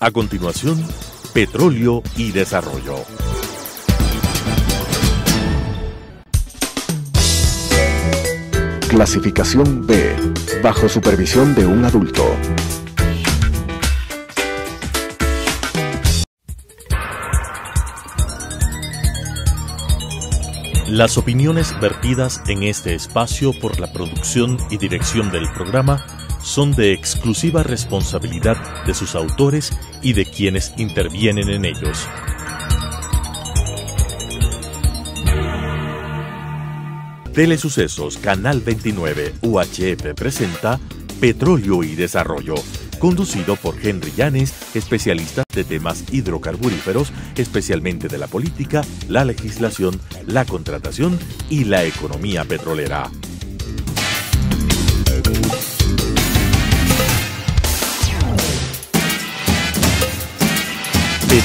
A continuación, Petróleo y Desarrollo. Clasificación B, bajo supervisión de un adulto. Las opiniones vertidas en este espacio por la producción y dirección del programa son de exclusiva responsabilidad de sus autores y de quienes intervienen en ellos. Telesucesos, Canal 29, UHF presenta Petróleo y Desarrollo, conducido por Henry Llanes, especialista de temas hidrocarburíferos, especialmente de la política, la legislación, la contratación y la economía petrolera.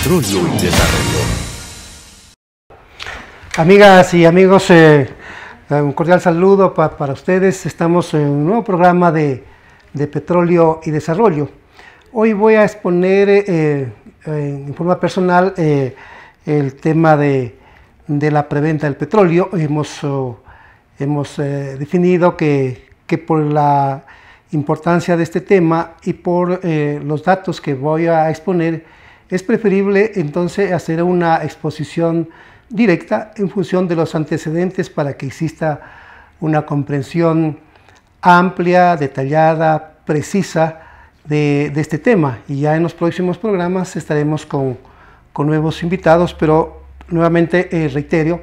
Petróleo y Desarrollo. Amigas y amigos, eh, un cordial saludo para ustedes. Estamos en un nuevo programa de, Petróleo y Desarrollo. Hoy voy a exponer eh, eh, en forma personal el tema de, la preventa del petróleo. Hemos, oh, definido que, por la importancia de este tema y por los datos que voy a exponer, es preferible entonces hacer una exposición directa en función de los antecedentes para que exista una comprensión amplia, detallada, precisa de, este tema. Y ya en los próximos programas estaremos con, nuevos invitados, pero nuevamente eh, reitero,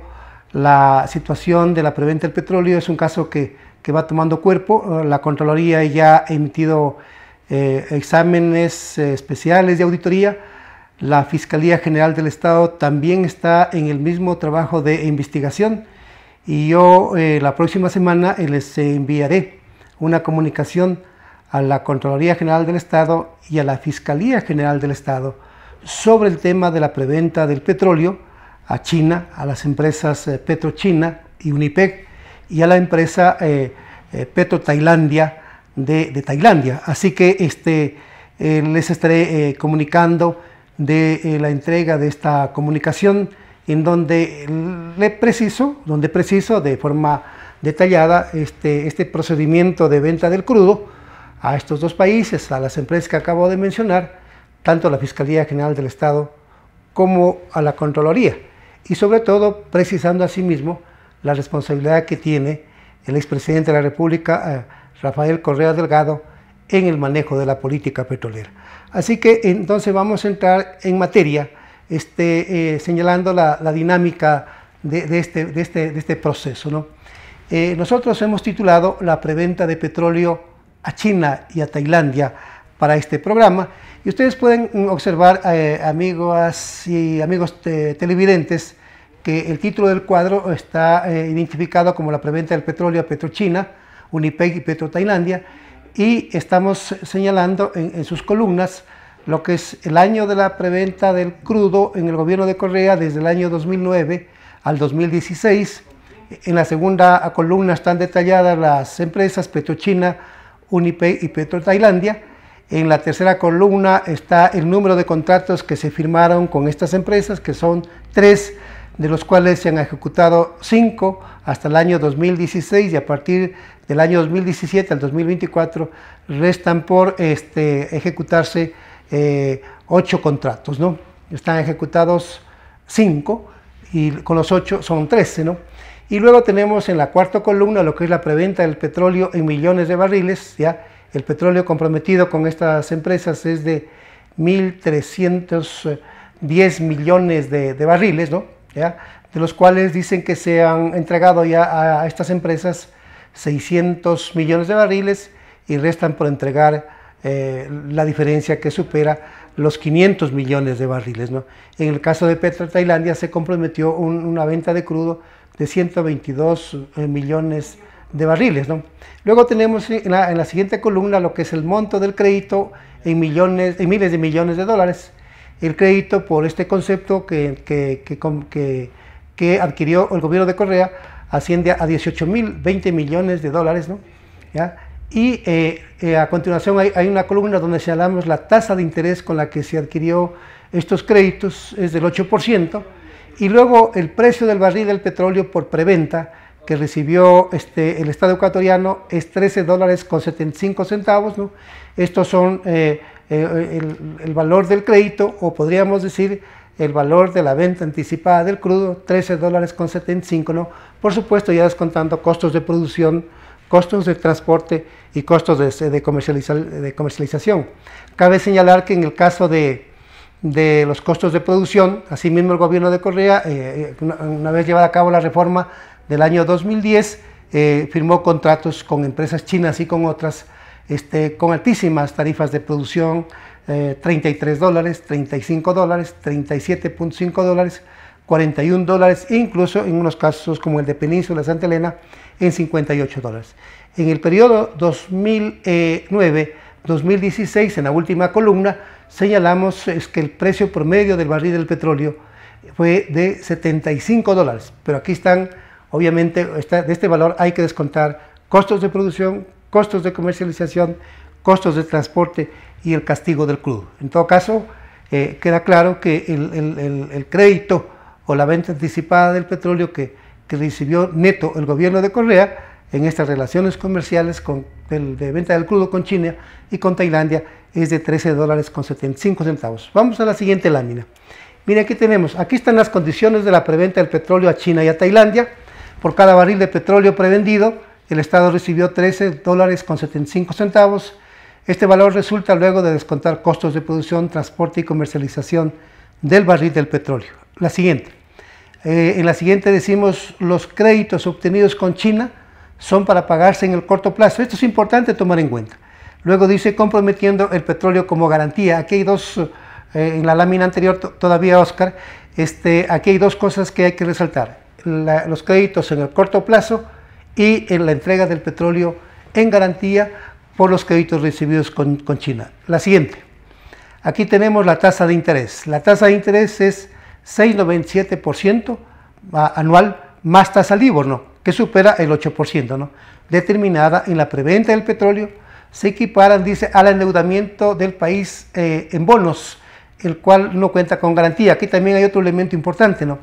la situación de la preventa del petróleo es un caso que, va tomando cuerpo. La Contraloría ya ha emitido eh, exámenes eh, especiales de auditoría la Fiscalía General del Estado también está en el mismo trabajo de investigación y yo eh, la próxima semana eh, les enviaré una comunicación a la Contraloría General del Estado y a la Fiscalía General del Estado sobre el tema de la preventa del petróleo a China, a las empresas eh, PetroChina y Unipec y a la empresa eh, Petro Tailandia de, Tailandia. Así que este, les estaré comunicando de eh, la entrega de esta comunicación en donde le preciso, donde preciso de forma detallada este, este procedimiento de venta del crudo a estos dos países, a las empresas que acabo de mencionar, tanto a la Fiscalía General del Estado como a la Contraloría, y sobre todo precisando asimismo la responsabilidad que tiene el expresidente de la República, eh, Rafael Correa Delgado, en el manejo de la política petrolera. Así que entonces vamos a entrar en materia, este, eh, señalando la, dinámica de, este, este, este, proceso. Eh, nosotros hemos titulado la preventa de petróleo a China y a Tailandia para este programa. Y ustedes pueden mm, observar, eh, amigos y amigos televidentes, que el título del cuadro está identificado como la preventa del petróleo a Petrochina, Unipeg y Petro Tailandia y estamos señalando en, sus columnas lo que es el año de la preventa del crudo en el gobierno de Correa desde el año 2009 al 2016. En la segunda columna están detalladas las empresas Petrochina, Unipay y Petrotailandia. En la tercera columna está el número de contratos que se firmaron con estas empresas, que son tres de los cuales se han ejecutado 5 hasta el año 2016 y a partir del año 2017 al 2024 restan por este, ejecutarse 8 eh, contratos. ¿no? Están ejecutados 5 y con los 8 son 13. ¿no? Y luego tenemos en la cuarta columna lo que es la preventa del petróleo en millones de barriles. ¿ya? El petróleo comprometido con estas empresas es de 1.310 millones de, de barriles, ¿no? de los cuales dicen que se han entregado ya a estas empresas 600 millones de barriles y restan por entregar eh, la diferencia que supera los 500 millones de barriles. En el caso de Petro Tailandia se comprometió una venta de crudo de 122 eh, millones de barriles. Luego tenemos en la, en la, siguiente columna lo que es el monto del crédito en, millones, en miles de millones de dólares el crédito por este concepto que, que, que, adquirió el gobierno de Correa asciende a 18.020 20 millones de dólares, ¿no? Y eh, eh, a continuación hay, una columna donde señalamos la tasa de interés con la que se adquirió estos créditos, es del 8%, y luego el precio del barril del petróleo por preventa que recibió este, el Estado ecuatoriano es 13 dólares con 75 centavos. ¿no? Estos son eh, eh, el, valor del crédito o podríamos decir el valor de la venta anticipada del crudo, 13 dólares con 75, ¿no? por supuesto ya descontando costos de producción, costos de transporte y costos de, de, comercialización. Cabe señalar que en el caso de, de los costos de producción. Asimismo, el gobierno de Correa, eh, eh, una, vez llevada a cabo la reforma del año 2010, firmó contratos con empresas chinas y con otras este, con altísimas tarifas de producción, 33 eh, dólares, 35 dólares, 37.5 dólares, 41 dólares, incluso en unos casos como el de Península Santa Elena, en 58 dólares. En el periodo 2009-2016, en la última columna, señalamos que el precio promedio del barril del petróleo fue de 75 dólares, pero aquí están, obviamente, de este valor hay que descontar costos de producción, costos de comercialización, costos de transporte y el castigo del crudo. En todo caso, eh, queda claro que el, crédito o la venta anticipada del petróleo que, recibió neto el gobierno de Correa en estas relaciones comerciales con, de venta del crudo con China y con Tailandia es de 13 dólares con 75 centavos. Vamos a la siguiente lámina. Mira, aquí tenemos, aquí están las condiciones de la preventa del petróleo a China y a Tailandia. Por cada barril de petróleo prevendido, el Estado recibió 13 dólares con 75 centavos. Este valor resulta luego de descontar costos de producción, transporte y comercialización del barril del petróleo. La siguiente. Eh, en la siguiente decimos los créditos obtenidos con China son para pagarse en el corto plazo. Esto es importante tomar en cuenta. Luego dice comprometiendo el petróleo como garantía. Aquí hay dos, eh, en la lámina anterior todavía Oscar, este, aquí hay dos cosas que hay que resaltar. los créditos en el corto plazo y en la entrega del petróleo en garantía por los créditos recibidos con, China. La siguiente. Aquí tenemos la tasa de interés. La tasa de interés es 6,97% anual más tasa LIBOR, ¿no? que supera el 8%, ¿no? determinada en la preventa del petróleo, se equiparan, dice, al endeudamiento del país eh, en bonos, el cual no cuenta con garantía. Aquí también hay otro elemento importante, ¿no?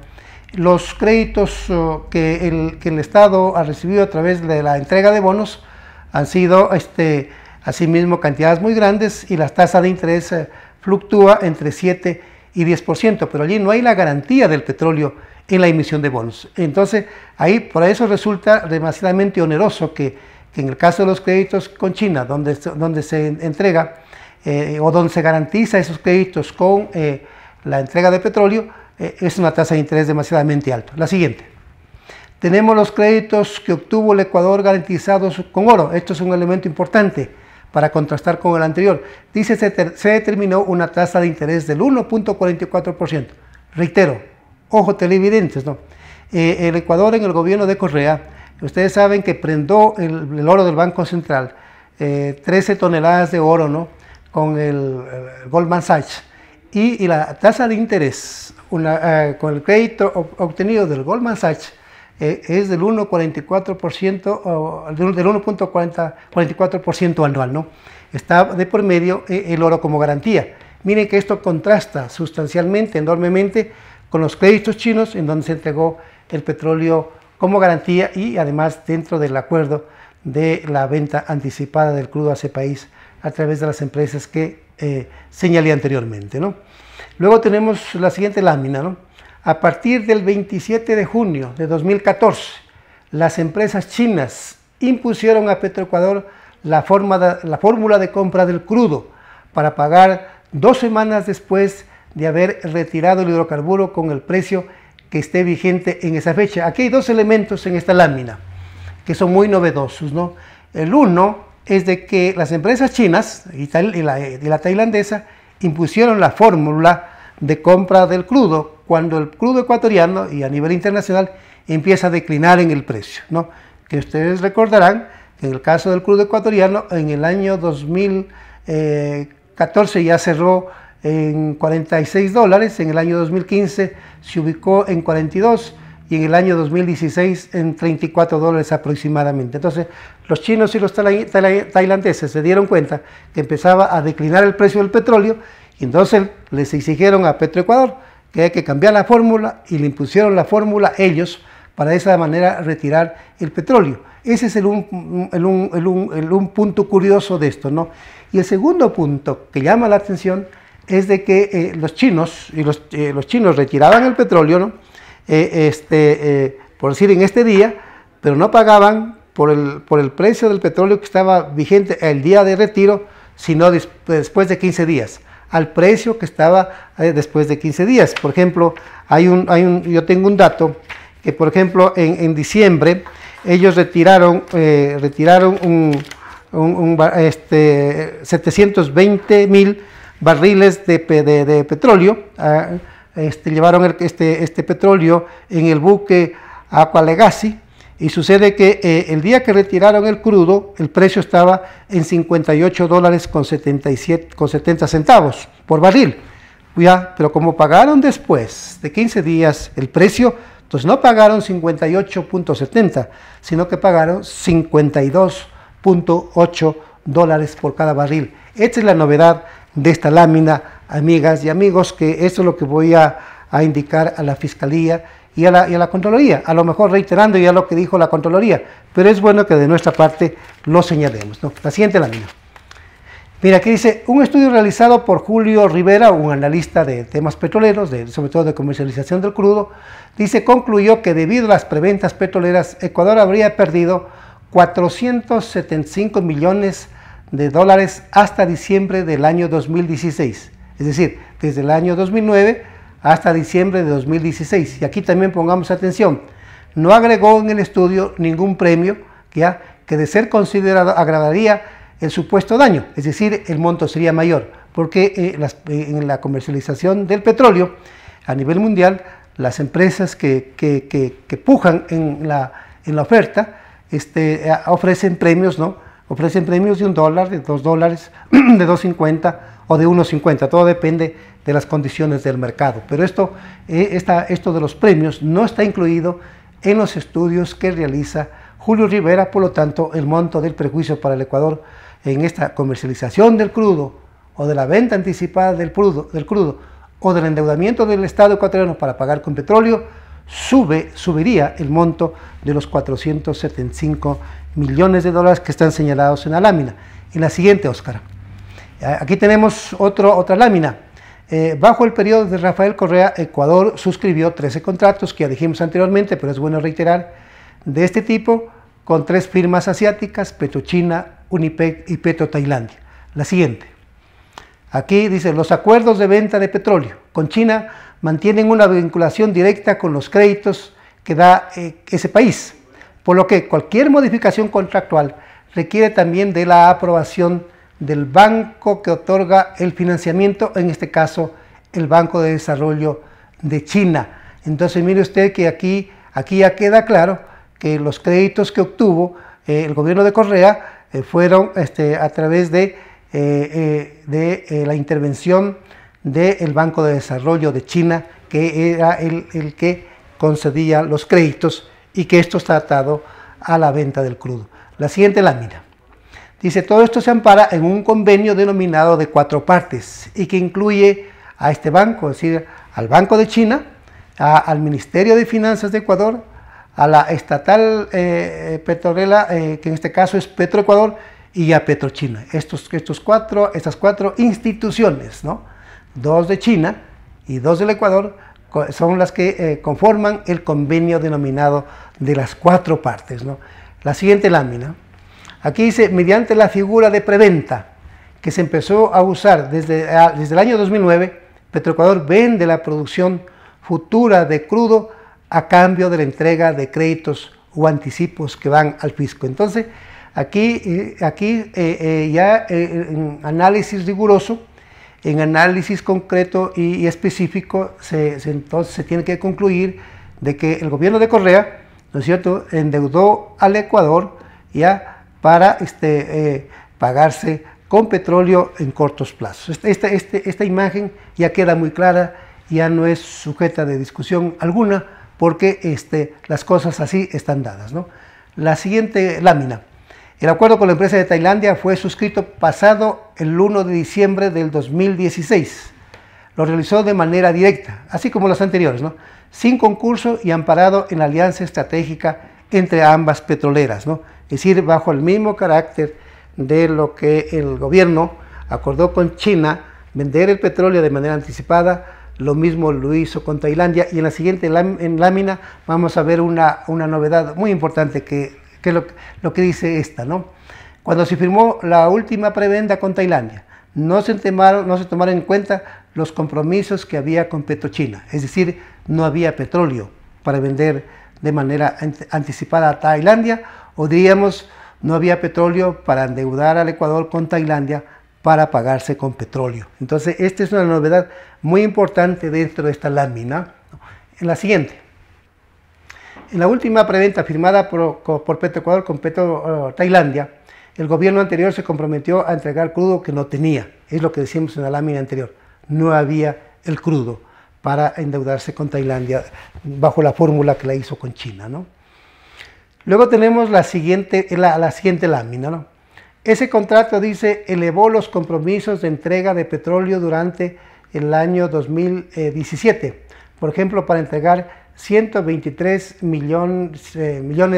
los créditos uh, que el, Estado ha recibido a través de la entrega de bonos han sido este, asimismo cantidades muy grandes y la tasa de interés eh, fluctúa entre 7 y 10%, pero allí no hay la garantía del petróleo en la emisión de bonos. Entonces, ahí por eso resulta demasiadamente oneroso que, en el caso de los créditos con China, donde, donde se entrega eh, o donde se garantiza esos créditos con eh, la entrega de petróleo, eh, es una tasa de interés demasiadamente alta. La siguiente. Tenemos los créditos que obtuvo el Ecuador garantizados con oro. Esto es un elemento importante para contrastar con el anterior. Dice, se, se determinó una tasa de interés del 1.44%. Reitero, ojo televidentes, ¿no? Eh, el Ecuador en el gobierno de Correa, ustedes saben que prendó el, oro del Banco Central, 13 eh, toneladas de oro, ¿no? Con el, Goldman Sachs. y la tasa de interés eh, con el crédito obtenido del Goldman Sachs eh, es del 1,44% del anual, ¿no? Está de por medio eh, el oro como garantía. Miren que esto contrasta sustancialmente, enormemente, con los créditos chinos en donde se entregó el petróleo como garantía y además dentro del acuerdo de la venta anticipada del crudo a ese país a través de las empresas que señalé anteriormente. ¿no? Luego tenemos la siguiente lámina, A partir del 27 de junio de 2014, las empresas chinas impusieron a Petroecuador la, la fórmula de compra del crudo para pagar dos semanas después de haber retirado el hidrocarburo con el precio que esté vigente en esa fecha. Aquí hay dos elementos en esta lámina que son muy novedosos. El uno es de que las empresas chinas y la tailandesa impusieron la fórmula de compra del crudo, cuando el crudo ecuatoriano y a nivel internacional empieza a declinar en el precio, que ustedes recordarán que en el caso del crudo ecuatoriano en el año 2014 eh, ya cerró en 46 dólares, en el año 2015 se ubicó en 42 y en el año 2016 en 34 dólares aproximadamente. Entonces, los chinos y los tailandeses se dieron cuenta que empezaba a declinar el precio del petróleo y entonces les exigieron a Petroecuador que hay que cambiar la fórmula y le impusieron la fórmula ellos para de esa manera retirar el petróleo. Ese es el un, punto curioso de esto. ¿no? Y el segundo punto que llama la atención es de que eh, los chinos y los, eh, los, chinos retiraban el petróleo, ¿no? Eh, este, eh, por decir, en este día, pero no pagaban por el, por el precio del petróleo que estaba vigente el día de retiro, sino después de 15 días, al precio que estaba eh, después de 15 días. Por ejemplo, hay un, hay un, yo tengo un dato que, por ejemplo, en, diciembre ellos retiraron, retiraron un, 720 este, mil barriles de, petróleo. Ah, este, llevaron este, este petróleo en el buque Legacy y sucede que eh, el día que retiraron el crudo, el precio estaba en 58 dólares con, 70 centavos por barril. pero como pagaron después de 15 días el precio, entonces no pagaron 58.70, sino que pagaron 52.8 dólares por cada barril. Esta es la novedad de esta lámina amigas y amigos, que eso es lo que voy a, indicar a la Fiscalía y a la, y a Contraloría, a lo mejor reiterando ya lo que dijo la Contraloría, pero es bueno que de nuestra parte lo señalemos. La siguiente la mía. Mira, aquí dice, un estudio realizado por Julio Rivera, un analista de temas petroleros, sobre todo de comercialización del crudo, dice, concluyó que debido a las preventas petroleras, Ecuador habría perdido 475 millones de dólares hasta diciembre del año 2016 es decir, desde el año 2009 hasta diciembre de 2016. Y aquí también pongamos atención, no agregó en el estudio ningún premio que de ser considerado agravaría el supuesto daño, es decir, el monto sería mayor, porque eh, eh, en la comercialización del petróleo a nivel mundial, las empresas que, pujan en la, en la oferta este, eh, ofrecen premios, ¿no? Ofrecen premios de un dólar, de dos dólares, de dos cincuenta, o de 1,50, todo depende de las condiciones del mercado. Pero esto, eh, esto de los premios no está incluido en los estudios que realiza Julio Rivera, por lo tanto, el monto del prejuicio para el Ecuador en esta comercialización del crudo o de la venta anticipada del crudo, del crudo o del endeudamiento del Estado ecuatoriano para pagar con petróleo, sube, subiría el monto de los 475 millones de dólares que están señalados en la lámina. En la siguiente, Óscar. Eh, aquí tenemos otra lámina. Eh, bajo el periodo de Rafael Correa, Ecuador suscribió 13 contratos, que ya dijimos anteriormente, pero es bueno reiterar, de este tipo, con tres firmas asiáticas, Petrochina, Unipec y Petro Tailandia. La siguiente. Aquí dice, los acuerdos de venta de petróleo con China mantienen una vinculación directa con los créditos que da eh, ese país, por lo que cualquier modificación contractual requiere también de la aprobación del banco que otorga el financiamiento, en este caso el Banco de Desarrollo de China. Entonces mire usted que aquí, aquí ya queda claro que los créditos que obtuvo eh, el gobierno de Correa eh, fueron este, a través de, eh, de la intervención del Banco de Desarrollo de China, que era el, el que concedía los créditos y que esto está atado a la venta del crudo. La siguiente lámina. Dice, todo esto se ampara en un convenio denominado de cuatro partes y que incluye a este banco, es decir, al Banco de China, al Ministerio de Finanzas de Ecuador, a la estatal eh, eh, eh, que en este caso es Petroecuador, y a Petrochina. Estos, estos cuatro, estas cuatro instituciones, ¿no? dos de China y dos del Ecuador, son las que eh, conforman el convenio denominado de las cuatro partes. ¿no? La siguiente lámina. Aquí dice, mediante la figura de preventa, que se empezó a usar desde, desde el año 2009, Petroecuador vende la producción futura de crudo a cambio de la entrega de créditos o anticipos que van al fisco. Entonces, aquí, eh, aquí eh, eh, ya en análisis riguroso, en análisis concreto y, específico, se, entonces se tiene que concluir de que el gobierno de Correa, ¿no es cierto?, endeudó al Ecuador ya para este, eh, pagarse con petróleo en cortos plazos. Este, este, este, esta imagen ya queda muy clara, ya no es sujeta de discusión alguna, porque las cosas así están dadas. La siguiente lámina. El acuerdo con la empresa de Tailandia fue suscrito pasado el 1 de diciembre del 2016. Lo realizó de manera directa, así como las anteriores, ¿no? sin concurso y amparado en alianza estratégica entre ambas petroleras. ¿no? es decir, bajo el mismo carácter de lo que el gobierno acordó con China, vender el petróleo de manera anticipada, lo mismo lo hizo con Tailandia y en la siguiente lámina vamos a ver una, novedad muy importante que, que lo, que dice esta, ¿no? Cuando se firmó la última preventa con Tailandia, no se, tomaron, no se tomaron en cuenta los compromisos que había con Petrochina, es decir, no había petróleo para vender de manera anticipada a Tailandia diríamos, no había petróleo para endeudar al Ecuador con Tailandia para pagarse con petróleo. Entonces, esta es una novedad muy importante dentro de esta lámina. En la siguiente. En la última preventa firmada por, por Petro Ecuador con eh, Tailandia, el gobierno anterior se comprometió a entregar crudo que no tenía. Es lo que decíamos en la lámina anterior. No había el crudo para endeudarse con Tailandia bajo la fórmula que la hizo con China. ¿no? Luego tenemos la siguiente, la, siguiente lámina. ¿no? Ese contrato dice, elevó los compromisos de entrega de petróleo durante el año 2017. Por ejemplo, para entregar 123 eh, millones,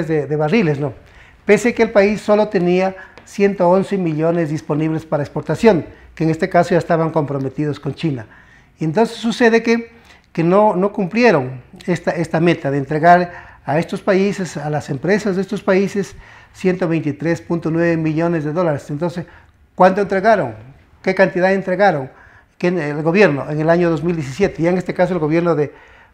de, barriles, ¿no? Pese que el país solo tenía 111 millones disponibles para exportación, que en este caso ya estaban comprometidos con China. Y entonces sucede que, que no, no cumplieron esta, esta meta de entregar a estos países, a las empresas de estos países, 123.9 millones de dólares. Entonces, ¿cuánto entregaron? ¿Qué cantidad entregaron? el gobierno en el año 2017, ya en este caso el gobierno de,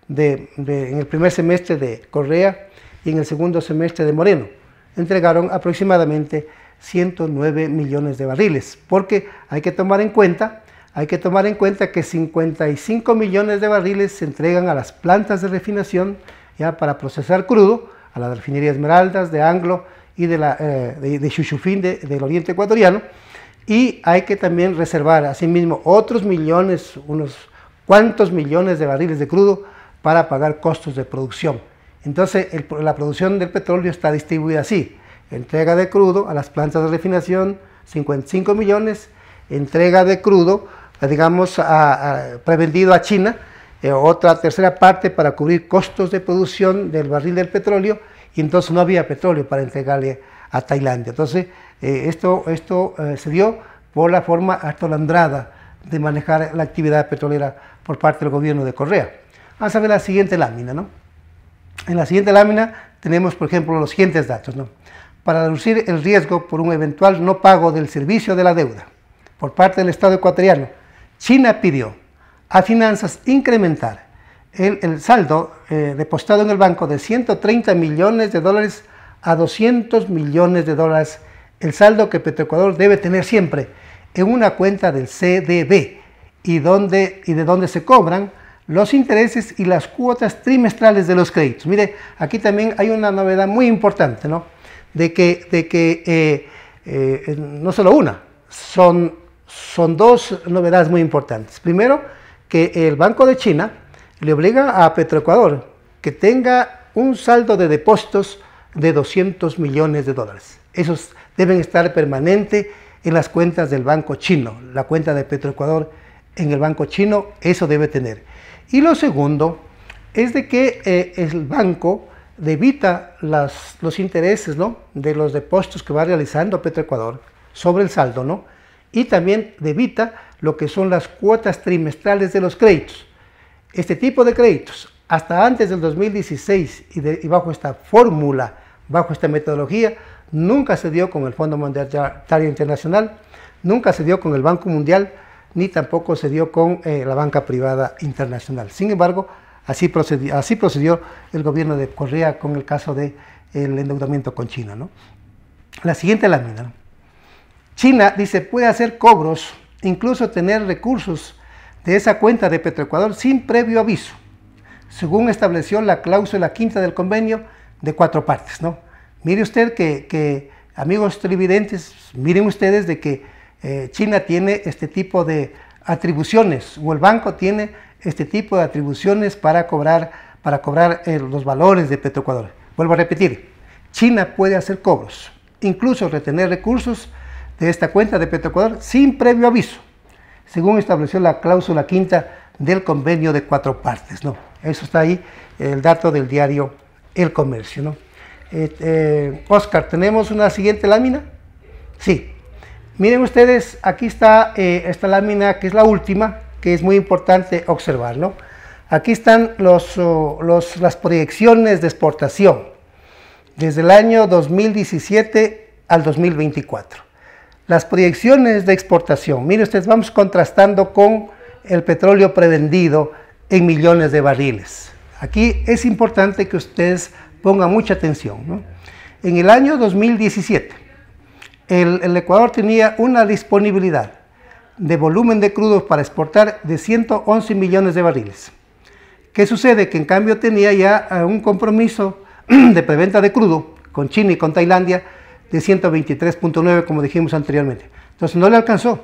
de, en el primer semestre de Correa y en el segundo semestre de Moreno, entregaron aproximadamente 109 millones de barriles, porque hay que tomar en cuenta, hay que tomar en cuenta que 55 millones de barriles se entregan a las plantas de refinación, ya para procesar crudo a la refinería Esmeraldas, de Anglo y de, la, eh, del Oriente Ecuatoriano. Y hay que también reservar asimismo otros millones, unos cuantos millones de barriles de crudo para pagar costos de producción. Entonces la producción del petróleo está distribuida así. Entrega de crudo a las plantas de refinación, 55 millones. Entrega de crudo, digamos, a, prevendido a China, eh, otra tercera parte para cubrir costos de producción del barril del petróleo y entonces no había petróleo para entregarle a Tailandia. Entonces eh, esto, esto eh, se dio por la forma atolandrada de manejar la actividad petrolera por parte del gobierno de Correa. Vamos a ver la siguiente lámina. ¿no? En la siguiente lámina tenemos, por ejemplo, los siguientes datos. Para reducir el riesgo por un eventual no pago del servicio de la deuda por parte del Estado ecuatoriano, China pidió a finanzas incrementar el, saldo eh, depositado en el banco de 130 millones de dólares a 200 millones de dólares, el saldo que Petroecuador debe tener siempre en una cuenta del CDB y, donde, y de donde se cobran los intereses y las cuotas trimestrales de los créditos. Mire, aquí también hay una novedad muy importante, ¿no? De que, de que eh, eh, no solo una, son, son dos novedades muy importantes. Primero, que el Banco de China le obliga a Petroecuador que tenga un saldo de depósitos de 200 millones de dólares. Esos deben estar permanentes en las cuentas del Banco Chino, la cuenta de Petroecuador en el Banco Chino, eso debe tener. Y lo segundo es de que eh, el banco debita los intereses de los depósitos que va realizando Petroecuador sobre el saldo, ¿no? y también debita lo que son las cuotas trimestrales de los créditos. Este tipo de créditos, hasta antes del 2016 y, bajo esta fórmula, bajo esta metodología, nunca se dio con el Fondo Monetario Internacional, nunca se dio con el Banco Mundial, ni tampoco se dio con eh, la banca privada internacional. Sin embargo, así procedió, el gobierno de Correa con el caso del de, endeudamiento con China. ¿no? La siguiente lámina. China, dice, puede hacer cobros, incluso tener recursos de esa cuenta de Petroecuador sin previo aviso, según estableció la cláusula quinta del convenio de cuatro partes. ¿no? Mire usted que, amigos televidentes, miren ustedes de que eh, China tiene este tipo de atribuciones, o el banco tiene este tipo de atribuciones para cobrar, para cobrar eh, los valores de Petroecuador. Vuelvo a repetir, China puede hacer cobros, incluso retener recursos, de esta cuenta de Petroecuador sin previo aviso, según estableció la cláusula quinta del convenio de cuatro partes. ¿no? Eso está ahí, el dato del diario El Comercio. ¿no? Eh, eh, Oscar, ¿tenemos una siguiente lámina? Sí. Miren ustedes, aquí está eh, esta lámina que es la última, que es muy importante observar. Aquí están las proyecciones de exportación desde el año 2017 al 2024. Las proyecciones de exportación. Mire ustedes, vamos contrastando con el petróleo prevendido en millones de barriles. Aquí es importante que ustedes pongan mucha atención. En el año 2017, el, Ecuador tenía una disponibilidad de volumen de crudos para exportar de 111 millones de barriles. ¿Qué sucede? Que en cambio tenía ya eh, un compromiso de preventa de crudo con China y con Tailandia de 123.9, como dijimos anteriormente. Entonces no le alcanzó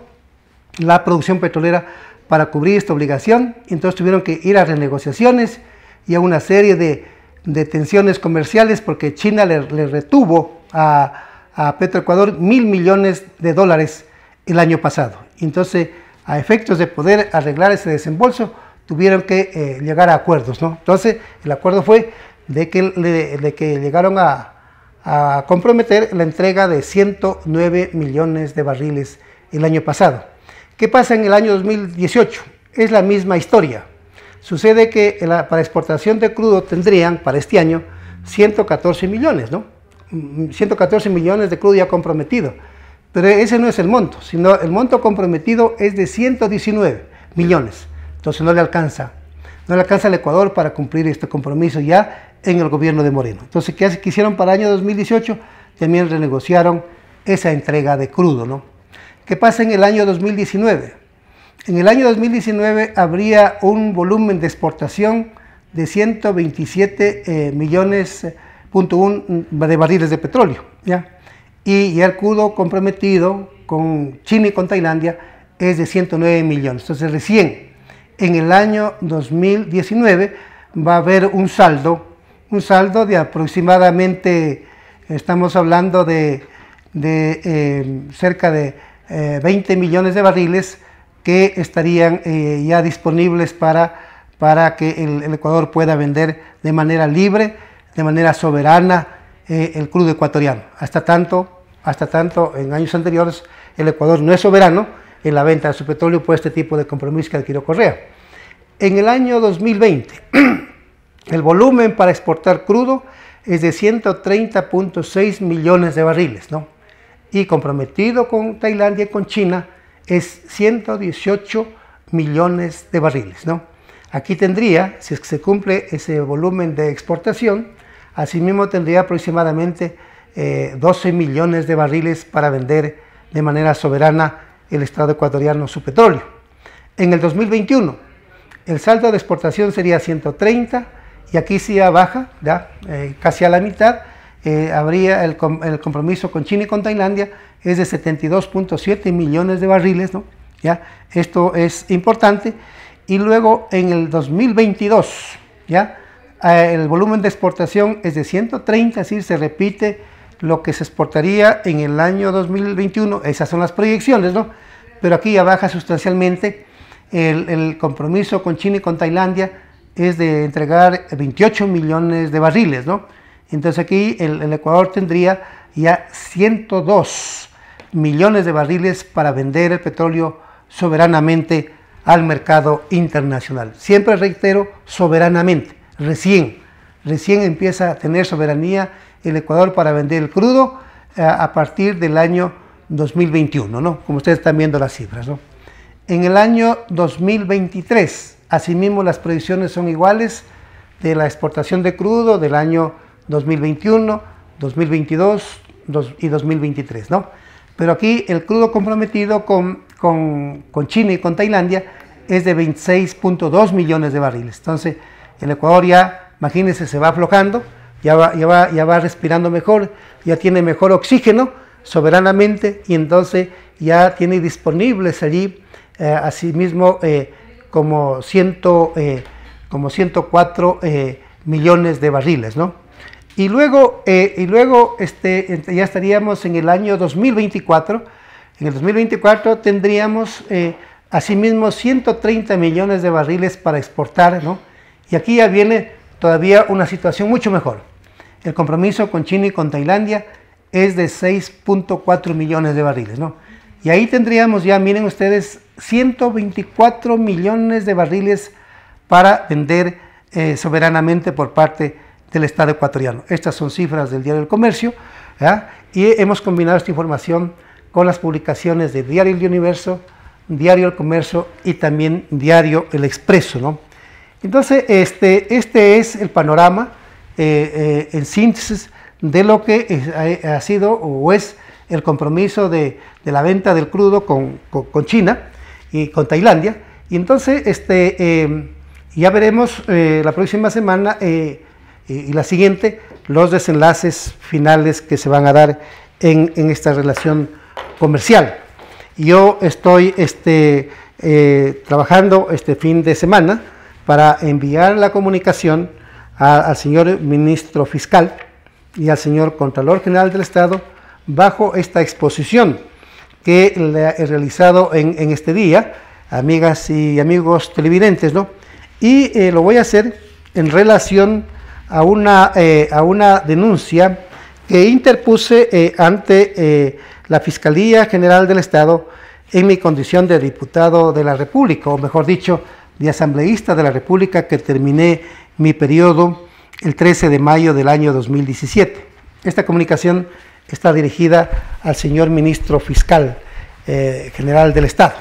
la producción petrolera para cubrir esta obligación, entonces tuvieron que ir a renegociaciones y a una serie de, de tensiones comerciales porque China le, retuvo a, a Petroecuador mil millones de dólares el año pasado. Entonces, a efectos de poder arreglar ese desembolso, tuvieron que eh, llegar a acuerdos. ¿no? Entonces, el acuerdo fue de que, de que llegaron a, a comprometer la entrega de 109 millones de barriles el año pasado. ¿Qué pasa en el año 2018? Es la misma historia. Sucede que eh, la, para exportación de crudo tendrían para este año 114 millones, ¿no? 114 mm, millones de crudo ya comprometido. Pero ese no es el monto, sino el monto comprometido es de 119 millones. Entonces no le alcanza. No le alcanza al Ecuador para cumplir este compromiso ya en el gobierno de Moreno. Entonces, ¿qué hicieron para el año 2018? También renegociaron esa entrega de crudo, ¿no? ¿Qué pasa en el año 2019? En el año 2019 habría un volumen de exportación de 127 millones.1 eh, millones eh, punto mm, de barriles de petróleo, ¿ya? Y el crudo comprometido con China y con Tailandia es de 109 millones. Entonces, recién en el año 2019 va a haber un saldo un saldo de aproximadamente, estamos hablando de, eh, cerca de 20 eh, millones de barriles que estarían eh, ya disponibles para, para que el, Ecuador pueda vender de manera libre, de manera soberana, el crudo ecuatoriano. Hasta tanto, hasta tanto, en años anteriores, el Ecuador no es soberano en la venta de su petróleo por este tipo de compromiso que adquirió Correa. En el año 2020, El volumen para exportar crudo es de 130.6 millones de barriles, ¿no? Y comprometido con Tailandia y con China es 118 millones de barriles, ¿no? Aquí tendría, si se cumple ese volumen de exportación, asimismo tendría aproximadamente 12 eh, millones de barriles para vender de manera soberana el Estado ecuatoriano su petróleo. En el 2021, el saldo de exportación sería 130 y aquí sí ya baja, eh, ya, casi a la mitad, eh, habría el, compromiso con China y con Tailandia es de 72.7 millones de barriles, ¿no? ¿Ya? Esto es importante. Y luego en el 2022, ¿ya? Eh, el volumen de exportación es de 130, así se repite lo que se exportaría en el año 2021, esas son las proyecciones, ¿no? Pero aquí ya baja sustancialmente el, el compromiso con China y con Tailandia es de entregar 28 millones de barriles, ¿no? Entonces aquí el, Ecuador tendría ya 102 millones de barriles para vender el petróleo soberanamente al mercado internacional. Siempre reitero, soberanamente, recién, recién empieza a tener soberanía el Ecuador para vender el crudo eh, a partir del año 2021, ¿no? Como ustedes están viendo las cifras, ¿no? En el año 2023, Asimismo, las previsiones son iguales de la exportación de crudo del año 2021, 2022 y 2023, ¿no? Pero aquí el crudo comprometido con, con, China y con Tailandia es de 26.2 millones de barriles. Entonces, el Ecuador ya, imagínense, se va aflojando, ya va, ya va, respirando mejor, ya tiene mejor oxígeno soberanamente y entonces ya tiene disponibles allí, eh, asimismo, eh, como, eh, como 104 eh, millones de barriles, ¿no? Y luego, eh, y luego este, este, ya estaríamos en el año 2024, en el 2024 tendríamos asimismo 130 millones de barriles para exportar, ¿no? Y aquí ya viene todavía una situación mucho mejor. El compromiso con China y con Tailandia es de 6.4 millones de barriles, ¿no? Y ahí tendríamos ya, miren ustedes, 124 millones de barriles para vender eh, soberanamente por parte del Estado ecuatoriano. Estas son cifras del Diario del Comercio y hemos combinado esta información con las publicaciones de Diario El Universo, Diario El Comercio y también Diario El Expreso. ¿no? Entonces, este, este es el panorama eh, eh, en síntesis de lo que ha, sido o es el compromiso de, la venta del crudo con China y con Tailandia. Y entonces este, eh, ya veremos eh, la próxima semana eh, y la siguiente los desenlaces finales que se van a dar en, esta relación comercial. Yo estoy este, trabajando este fin de semana para enviar la comunicación al señor ministro fiscal y al señor Contralor General del Estado bajo esta exposición que he realizado en, este día, amigas y amigos televidentes, ¿no? Y eh, lo voy a hacer en relación a una, eh, a una denuncia que interpuse eh, ante la Fiscalía General del Estado en mi condición de diputado de la República, o mejor dicho, de asambleísta de la República, que terminé mi periodo el 13 de mayo del año 2017. Esta comunicación está dirigida al señor ministro fiscal eh, general del Estado.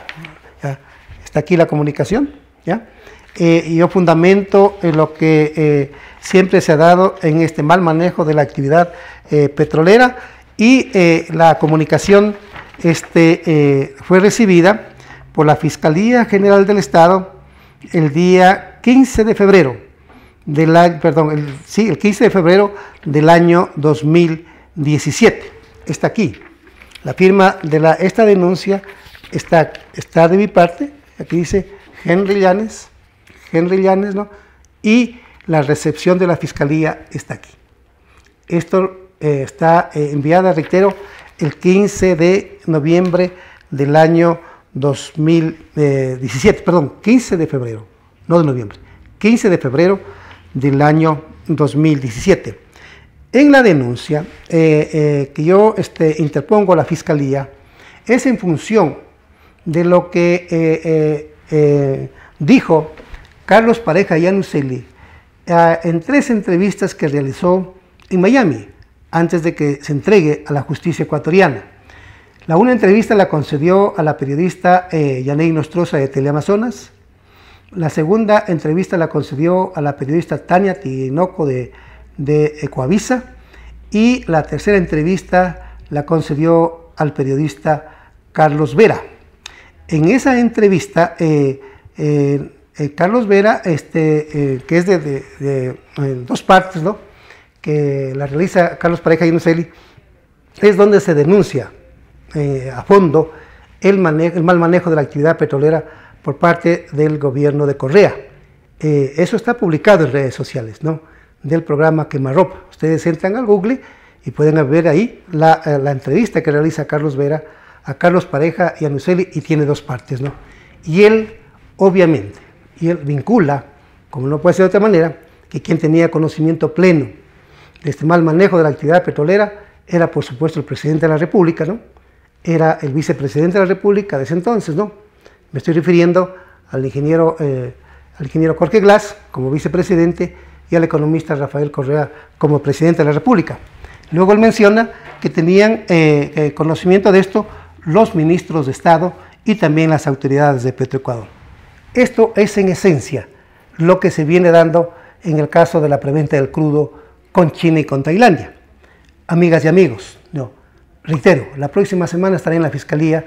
Está aquí la comunicación. ¿ya? Eh, yo fundamento en lo que eh, siempre se ha dado en este mal manejo de la actividad eh, petrolera y la comunicación este, fue recibida por la Fiscalía General del Estado el día 15 de febrero del perdón, el, sí, el 15 de febrero del año 2017. Está aquí. La firma de la, esta denuncia está, está de mi parte. Aquí dice Henry Llanes, Henry Llanes, ¿no? Y la recepción de la fiscalía está aquí. Esto eh, está eh, enviada, reitero, el 15 de noviembre del año 2017, eh, perdón, 15 de febrero, no de noviembre, 15 de febrero del año 2017. En la denuncia eh, eh, que yo este, interpongo a la Fiscalía es en función de lo que eh, dijo Carlos Pareja Yanuseli en tres entrevistas que realizó en Miami antes de que se entregue a la justicia ecuatoriana. La una entrevista la concedió a la periodista Yaney Nostroza de Teleamazonas, la segunda entrevista la concedió a la periodista Tania Tinoco de, de y la tercera entrevista la concedió al periodista Carlos Vera. En esa entrevista, eh, eh, eh, Carlos Vera, este, que es de, dos partes, que la realiza Carlos Pareja y Noceli, es donde se denuncia a fondo el mal manejo de la actividad petrolera por parte del gobierno de Correa. Eh, eso está publicado en redes sociales, ¿no? Del programa Quemarropa. Ustedes entran al Google y pueden ver ahí eh, la, entrevista que realiza Carlos Vera a Carlos Pareja y a Nuceli y tiene dos partes, ¿no? Y él, obviamente, y él vincula, como no puede ser de otra manera, que quien tenía conocimiento pleno de este mal manejo de la actividad petrolera era, por supuesto, el presidente de la República, ¿no? Era el vicepresidente de la República de ese entonces, ¿no? Me estoy refiriendo eh, al ingeniero, Jorge Glass como vicepresidente y al economista Rafael Correa como presidente de la República. Luego él menciona que tenían eh, eh, conocimiento de esto los ministros de Estado y también las autoridades de Petroecuador. Esto es en esencia lo que se viene dando en el caso de la preventa del crudo con China y con Tailandia. Amigas y amigos, no, reitero, la próxima semana estaré en la Fiscalía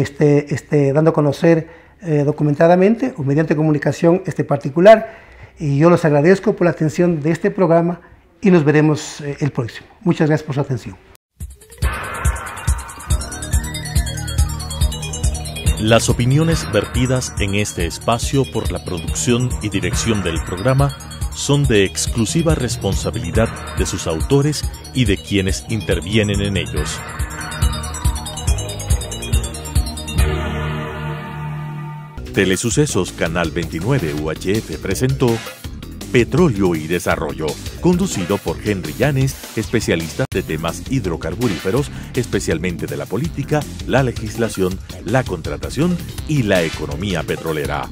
este, este, dando a conocer eh, documentadamente o mediante comunicación este particular. Y yo los agradezco por la atención de este programa y nos veremos eh, el próximo. Muchas gracias por su atención. Las opiniones vertidas en este espacio por la producción y dirección del programa son de exclusiva responsabilidad de sus autores y de quienes intervienen en ellos. Telesucesos Canal 29 UHF presentó Petróleo y Desarrollo, conducido por Henry Llanes, especialista de temas hidrocarburíferos, especialmente de la política, la legislación, la contratación y la economía petrolera.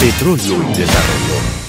Petróleo y Desarrollo.